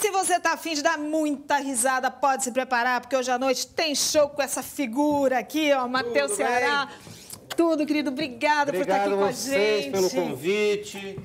se você tá afim de dar muita risada, pode se preparar, porque hoje à noite tem show com essa figura aqui, ó, Matheus Ceará. Tudo, querido. Obrigada por estar aqui com a gente. Obrigado pelo convite.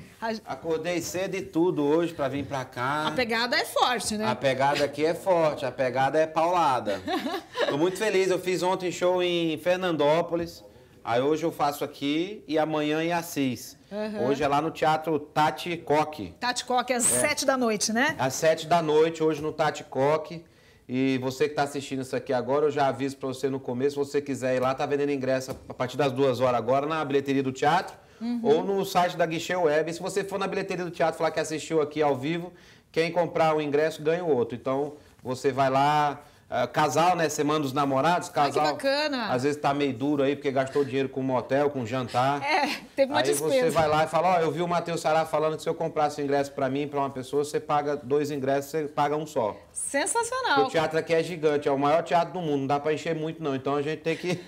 Acordei cedo e tudo hoje para vir para cá. A pegada é forte, né? A pegada aqui é forte, a pegada é paulada. Tô muito feliz. Eu fiz ontem show em Fernandópolis. Aí hoje eu faço aqui e amanhã é em Assis. Uhum. Hoje é lá no Teatro Tati Coque. Tati Coque, às é. sete da noite, né? Às sete da noite, hoje no Tati Coque. E você que está assistindo isso aqui agora, eu já aviso para você no começo, se você quiser ir lá, tá vendendo ingresso a partir das duas horas agora na bilheteria do teatro uhum. ou no site da Guichê Web. E se você for na bilheteria do teatro falar que assistiu aqui ao vivo, quem comprar o ingresso ganha o outro. Então, você vai lá, ah, casal, né? Semana dos namorados, casal. Ai, que bacana. Às vezes tá meio duro aí, porque gastou dinheiro com motel, com jantar. É, teve uma aí despesa. Aí você vai lá e fala, ó, oh, eu vi o Matheus Sará falando que se eu comprasse ingresso para mim, para uma pessoa, você paga dois ingressos, você paga um só. Sensacional. Porque o teatro aqui é gigante, é o maior teatro do mundo, não dá para encher muito não, então a gente tem que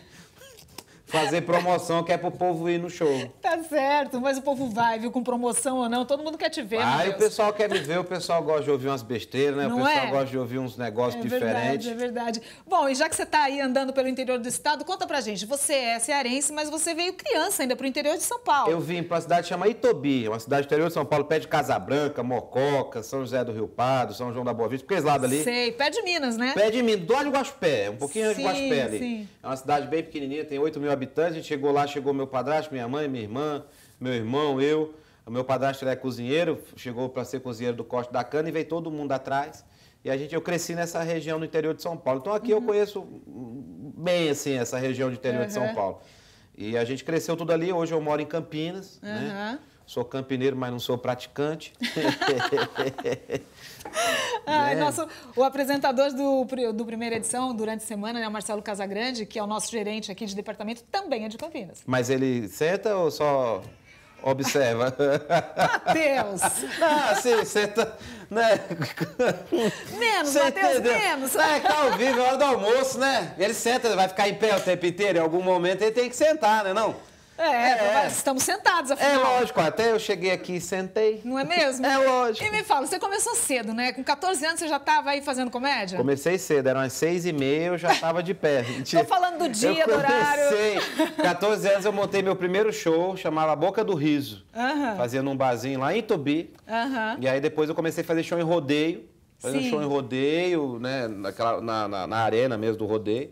fazer promoção que é pro povo ir no show. Tá certo, mas o povo vai, viu, com promoção ou não, todo mundo quer te ver, Ah, o pessoal quer me ver, o pessoal gosta de ouvir umas besteiras, né? Não o pessoal é? gosta de ouvir uns negócios é diferentes. É verdade, é verdade. Bom, e já que você tá aí andando pelo interior do estado, conta pra gente, você é cearense, mas você veio criança ainda pro interior de São Paulo. Eu vim pra uma cidade chamada Itobi, uma cidade interior de São Paulo, pé de Casabranca, Mococa, São José do Rio Pardo, São João da Boa Vista, porque esse lado ali. Sei, pé de Minas, né? Pé de Minas, do lado de Guaxupé, um pouquinho sim, de Guaxupé ali. Sim. É uma cidade bem pequenininha, tem 8 mil habitantes. A gente chegou lá, chegou meu padrasto, minha mãe, minha irmã, meu irmão, eu. O meu padrasto é cozinheiro, chegou para ser cozinheiro do Corte da Cana e veio todo mundo atrás. E a gente, eu cresci nessa região do interior de São Paulo. Então aqui uhum. eu conheço bem assim essa região do interior uhum. de São Paulo. E a gente cresceu tudo ali. Hoje eu moro em Campinas, uhum. né? Sou campineiro, mas não sou praticante. Ai, né? nosso, o apresentador do, do primeira edição, durante a semana, né, o Marcelo Casagrande, que é o nosso gerente aqui de departamento, também é de Campinas. Mas ele senta ou só observa. Matheus! Ah, sim, senta. Né? Menos, Matheus, menos! É, tá ao vivo, é hora do almoço, né? Ele senta, vai ficar em pé o tempo inteiro, em algum momento ele tem que sentar, né? Não? É, é, estamos sentados, é afinal. É lógico, até eu cheguei aqui e sentei. Não é mesmo? É lógico. E me fala, você começou cedo, né? Com 14 anos você já estava aí fazendo comédia? Comecei cedo, eram as 6 e meia, eu já estava de pé. Estou falando do dia, eu do horário. comecei. 14 anos eu montei meu primeiro show, chamava Boca do Riso. Uh -huh. Fazia barzinho lá em Tubi. Uh -huh. E aí depois eu comecei a fazer show em rodeio. fazer um show em rodeio, né? Naquela, na, na, na arena mesmo do rodeio.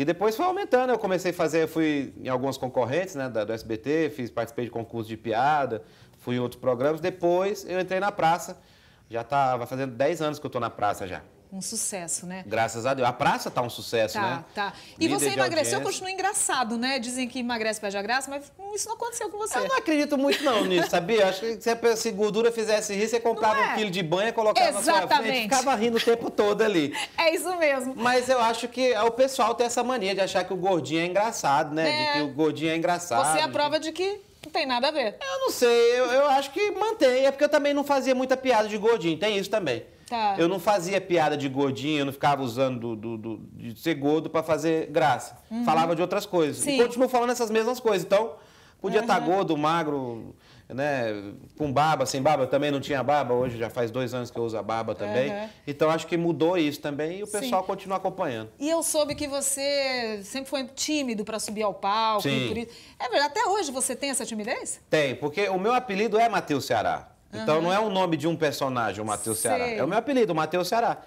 E depois foi aumentando. Eu comecei a fazer, fui em alguns concorrentes né, da, do SBT, fiz, participei de concurso de piada, fui em outros programas. Depois eu entrei na praça. Já tá, vai fazendo 10 anos que eu estou na praça já. Um sucesso, né? Graças a Deus. A praça tá um sucesso, tá, né? Tá, tá. E Líder você emagreceu, continua engraçado, né? Dizem que emagrece a graça, mas isso não aconteceu com você. Eu não acredito muito não nisso, sabia? Acho que se, se gordura fizesse rir, você comprava é. um quilo de banha, colocava Exatamente. na sua frente, ficava rindo o tempo todo ali. É isso mesmo. Mas eu acho que é o pessoal tem essa mania de achar que o gordinho é engraçado, né? É. De que o gordinho é engraçado. Você é a prova de que não tem nada a ver. Eu não sei, eu, eu acho que mantém. É porque eu também não fazia muita piada de gordinho, tem isso também. Tá. Eu não fazia piada de gordinho, eu não ficava usando do, do, do de ser gordo para fazer graça. Uhum. Falava de outras coisas. Sim. E continuo falando essas mesmas coisas. Então, podia estar tá uhum. tá gordo, magro, né, com barba, sem barba. Eu também não tinha barba, hoje já faz dois anos que eu uso a barba também. Uhum. Então, acho que mudou isso também e o pessoal Sim. continua acompanhando. E eu soube que você sempre foi tímido para subir ao palco. Sim. É verdade, até hoje você tem essa timidez? Tem, porque o meu apelido é Matheus Ceará. Então uhum. não é o nome de um personagem, o Matheus Ceará. É o meu apelido, o Matheus Ceará.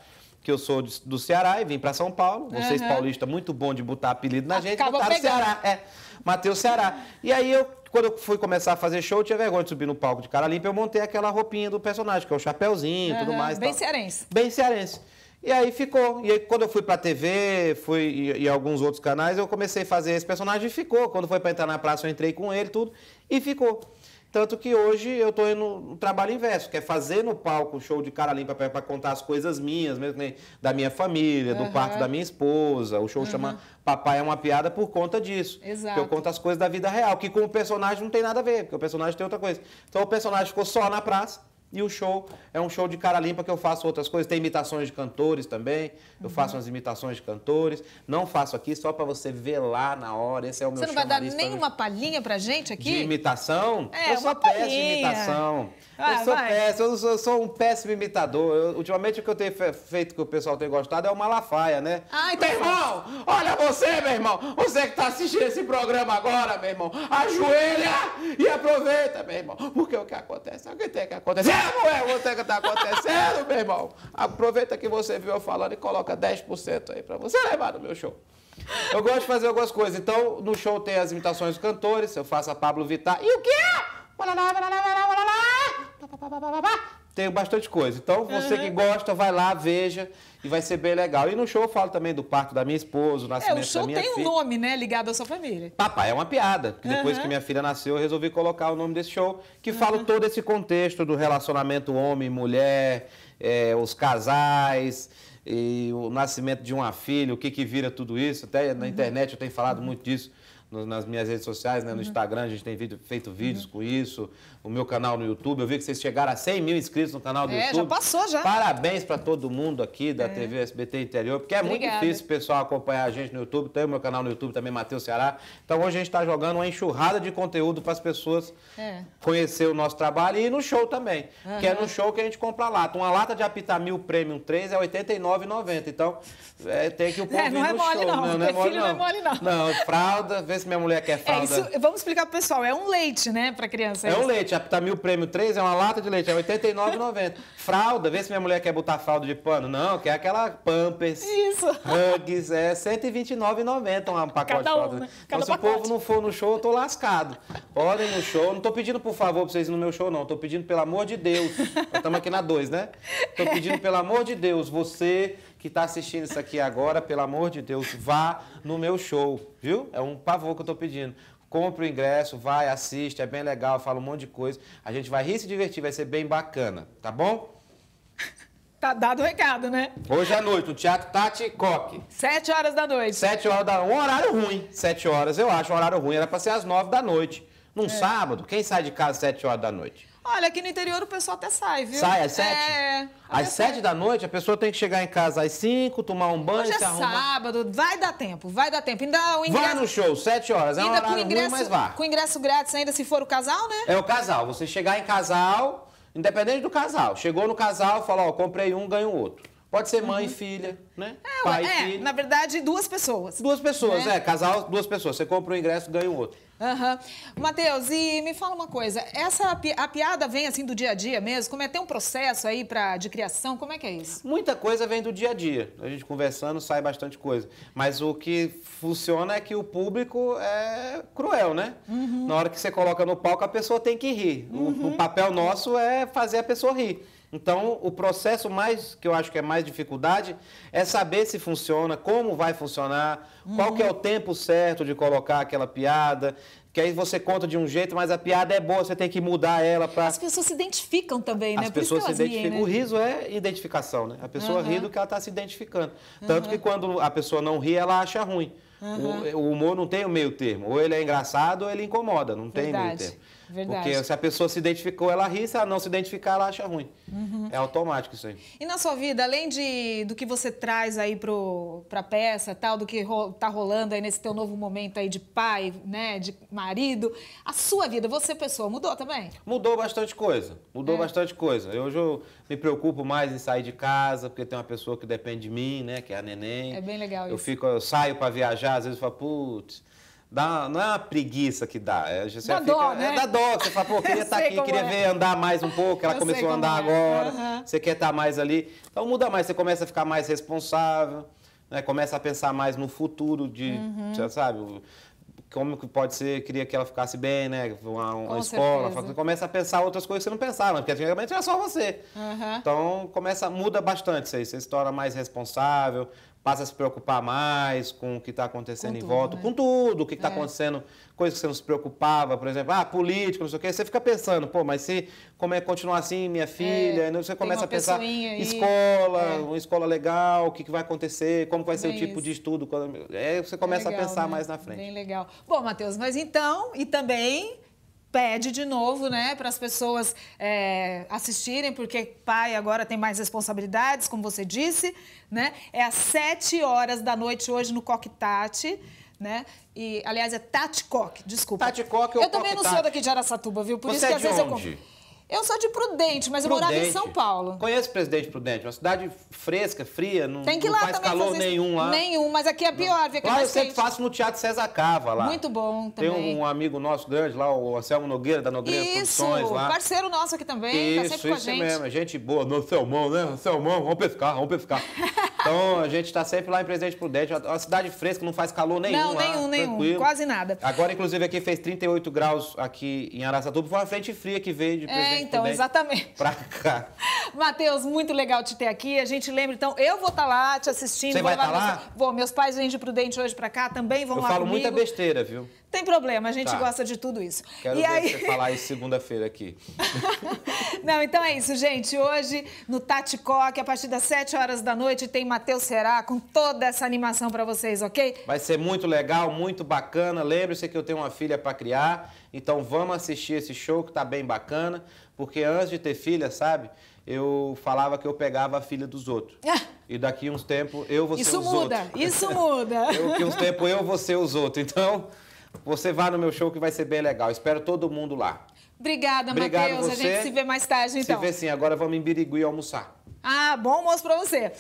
Que eu sou do Ceará e vim para São Paulo. Vocês paulistas, muito bom de botar apelido na ah, gente, Acabou botaram pegando. Ceará. É, Matheus Ceará. E aí eu quando eu fui começar a fazer show, eu tinha vergonha de subir no palco de cara limpa, eu montei aquela roupinha do personagem, que é o chapéuzinho e uhum, tudo mais. Bem tal. cearense. Bem cearense. E aí ficou. E aí, quando eu fui pra TV fui, e, e alguns outros canais, eu comecei a fazer esse personagem e ficou. Quando foi pra entrar na praça, eu entrei com ele tudo e ficou. Tanto que hoje eu estou indo no trabalho inverso, que é fazer no palco um show de cara limpa para contar as coisas minhas, mesmo né, da minha família, do quarto parto da minha esposa. O show uhum. chama Papai é uma piada por conta disso. Exato. Que eu conto as coisas da vida real, que com o personagem não tem nada a ver, porque o personagem tem outra coisa. Então o personagem ficou só na praça e o show é um show de cara limpa que eu faço outras coisas. Tem imitações de cantores também. Eu uhum. faço umas imitações de cantores. Não faço aqui só para você ver lá na hora. Esse é o meu Você não vai dar nenhuma palhinha pra gente aqui? De imitação? É, eu sou péssimo imitação. Ah, eu sou vai. péssimo, eu sou, eu sou, um péssimo imitador. Eu, ultimamente o que eu tenho feito que o pessoal tem gostado é o Malafaia, né? Ai, ah, então meu irmão, olha você, meu irmão. Você que tá assistindo esse programa agora, meu irmão. Ajoelha e aproveita, meu irmão. Porque o que acontece o que tem que acontecer mesmo, é você que está acontecendo, meu irmão. Aproveita que você viu eu falando e coloca 10% aí para você levar no meu show. Eu gosto de fazer algumas coisas. Então, no show tem as imitações dos cantores, eu faço a Pablo Vittar. E o quê? Tem bastante coisa. Então, você uhum. que gosta, vai lá, veja e vai ser bem legal. E no show eu falo também do parto da minha esposa, o é, nascimento é, o show da minha tem filha. um nome, né, ligado à sua família. Papai é uma piada. Uhum. Depois que uhum. minha filha nasceu, eu resolvi colocar o nome desse show, que uhum. fala todo esse contexto do relacionamento homem-mulher, é, eh, os casais, e o nascimento de uma filha, o que que vira tudo isso. Até na uhum. internet eu tenho falado muito disso no, nas minhas redes sociais, né? no uhum. Instagram, a gente tem vídeo, feito uhum. vídeos uhum. com isso, o meu canal no YouTube. Eu vi que vocês chegaram a 100 mil inscritos no canal do é, YouTube. já passou já. Parabéns para todo mundo aqui da é. TV SBT Interior, porque é Obrigada. muito difícil o pessoal acompanhar a gente no YouTube. Tem o meu canal no YouTube também, Matheus Ceará. Então hoje a gente está jogando uma enxurrada de conteúdo para as pessoas é. conhecer o nosso trabalho e ir no show também, uhum. que é no show que a gente compra a lata. Uma lata de Apitamil Premium 3 é R$ 89,90. Então é, tem que o é, povo é, não é mole, show. Não, não, né? não é mole, não. Não é mole, não. Não, fralda, vê se minha mulher quer é, fralda. É isso, vamos explicar pro pessoal, é um leite, né, pra criança. É, é um leite, a tá Tamil Prêmio 3 é uma lata de leite, é R$ 89,90. fralda, vê se minha mulher quer botar fralda de pano. Não, quer aquela Pampers, isso. Hugs, é R$ 129,90 um pacote Cada um, de fralda. Né? Cada então, se o povo não for no show, eu tô lascado. Podem no show, não tô pedindo por favor pra vocês ir no meu show, não, tô pedindo pelo amor de Deus, estamos aqui na 2, né? Tô pedindo pelo amor de Deus, você que está assistindo isso aqui agora, pelo amor de Deus, vá no meu show, viu? É um pavor que eu estou pedindo. Compre o ingresso, vai, assiste, é bem legal, fala um monte de coisa. A gente vai rir e se divertir, vai ser bem bacana, tá bom? Tá dado o recado, né? Hoje à noite, o Teatro Tati Coque. Sete horas da noite. Sete horas da Um horário ruim. Sete horas, eu acho um horário ruim. Era para ser às nove da noite. Num é. sábado, quem sai de casa às sete horas da noite? Olha, aqui no interior o pessoal até sai, viu? Sai às sete? É. Às sete da noite, a pessoa tem que chegar em casa às cinco, tomar um banho, Hoje é arrumar. sábado, vai dar tempo, vai dar tempo. Ainda o ingresso... Vai no show, sete horas, é ainda um horário com ingresso, ruim, mas vá. Com ingresso grátis ainda, se for o casal, né? É o casal, você chegar em casal, independente do casal. Chegou no casal, falou, ó, comprei um, ganho outro. Pode ser mãe e uhum. filha, né? É, Pai é, e filho. na verdade, duas pessoas. Duas pessoas, né? é, casal, duas pessoas. Você compra um ingresso, ganha o um outro. Uhum. Matheus, e me fala uma coisa, essa a piada vem assim do dia a dia mesmo? Como é tem um processo aí pra, de criação? Como é que é isso? Muita coisa vem do dia a dia. A gente conversando sai bastante coisa. Mas o que funciona é que o público é cruel, né? Uhum. Na hora que você coloca no palco, a pessoa tem que rir. Uhum. O, o uhum. papel nosso é fazer a pessoa rir. Então, o processo mais que eu acho que é mais dificuldade é saber se funciona, como vai funcionar, uhum. qual que é o uhum. tempo certo de colocar aquela piada, que aí você conta de um jeito, mas a piada é boa, você tem que mudar ela para As pessoas se identificam também, né? As Por pessoas se identificam. Riem, né? O riso é identificação, né? A pessoa uhum. ri do que ela está se identificando. Tanto uhum. que quando a pessoa não ri, ela acha ruim. Uhum. O, o, humor não tem o meio termo. Ou ele é engraçado ou ele incomoda, não tem Verdade. meio termo. Verdade. Porque se a pessoa se identificou, ela ri, se ela não se identificar, ela acha ruim. Uhum. É automático isso aí. E na sua vida, além de, do que você traz aí para a peça, tal, do que ro, tá rolando aí nesse teu novo momento aí de pai, né, de marido, a sua vida, você pessoa, mudou também? Mudou bastante coisa, mudou é. bastante coisa. Eu, hoje eu me preocupo mais em sair de casa, porque tem uma pessoa que depende de mim, né, que é a neném. É bem legal eu isso. fico, eu saio para viajar, às vezes eu falo, putz... Dá, não é uma preguiça que dá, é, você dá fica, dó, é, né? é da dó, você fala, pô, queria estar tá aqui, queria é. ver andar mais um pouco, ela eu começou a andar é. agora, uhum. você quer estar tá mais ali. Então muda mais, você começa a ficar mais responsável, né? começa a pensar mais no futuro de, uhum. já sabe, como que pode ser, queria que ela ficasse bem, né? Uma, uma escola, certeza. começa a pensar outras coisas que você não pensava, porque antigamente era só você. Uhum. Então começa, muda bastante isso aí, você se torna mais responsável, passa a se preocupar mais com o que está acontecendo com em tudo, volta, né? com tudo, o que está é. acontecendo, coisas que você não se preocupava, por exemplo, ah, política não sei o quê. Você fica pensando, pô, mas se como é continuar assim, minha é, filha, é, você começa a pensar aí. escola, é. uma escola legal, o que, que vai acontecer, como vai ser Bem o é tipo isso. de estudo. Quando... É, você começa legal, a pensar né? mais na frente. Bem legal. Bom, Matheus, mas então, e também pede de novo, né, para as pessoas é, assistirem, porque pai agora tem mais responsabilidades, como você disse, né? É às sete horas da noite hoje no Coquetate, né? E, aliás, é Tati Coque, desculpa. Tati Coque ou Eu também não sou daqui de Araçatuba, viu? Por você isso é que às vezes onde? eu... Eu sou de Prudente, mas eu morava em São Paulo. Conheço Presidente Prudente, uma cidade fresca, fria, não, Tem que lá faz calor fazer... nenhum lá. Nenhum, mas aqui é pior. É lá eu sempre faço no Teatro César Cava, lá. Muito bom também. Tem um amigo nosso grande lá, o Anselmo Nogueira, da Nogueira isso, Produções lá. parceiro nosso aqui também, isso, tá sempre isso com a gente. Isso mesmo, é gente boa, no Selmão, né? Selmão, vamos pescar, vamos pescar. Então a gente está sempre lá em Presidente Prudente, uma cidade fresca, não faz calor nenhum. Não, lá, nenhum, nenhum, tranquilo. quase nada. Agora, inclusive, aqui fez 38 graus aqui em Araçatuba, foi uma frente fria que veio de Presidente É, então, Prudente exatamente. Pra cá. Matheus, muito legal te ter aqui. A gente lembra, então, eu vou estar tá lá te assistindo. Você vai estar tá lá? Vou, meus pais vêm de Prudente hoje para cá, também vão eu lá comigo. Eu falo muita besteira, viu? Tem problema, a gente tá. gosta de tudo isso. Quero e ver aí... você falar isso segunda-feira aqui. Não, então é isso, gente. Hoje, no Tati Coque, a partir das 7 horas da noite, tem Matheus Será com toda essa animação para vocês, ok? Vai ser muito legal, muito bacana. Lembre-se que eu tenho uma filha para criar, então vamos assistir esse show que tá bem bacana, porque antes de ter filha, sabe? eu falava que eu pegava a filha dos outros. Ah! E daqui uns tempos eu vou isso ser os muda, outros. Isso muda, isso muda. Daqui uns tempos eu vou ser os outros. Então, você vá no meu show que vai ser bem legal. Espero todo mundo lá. Obrigada, Matheus. A gente se vê mais tarde, então. Se vê sim. Agora vamos em Birigui almoçar. Ah, bom almoço para você.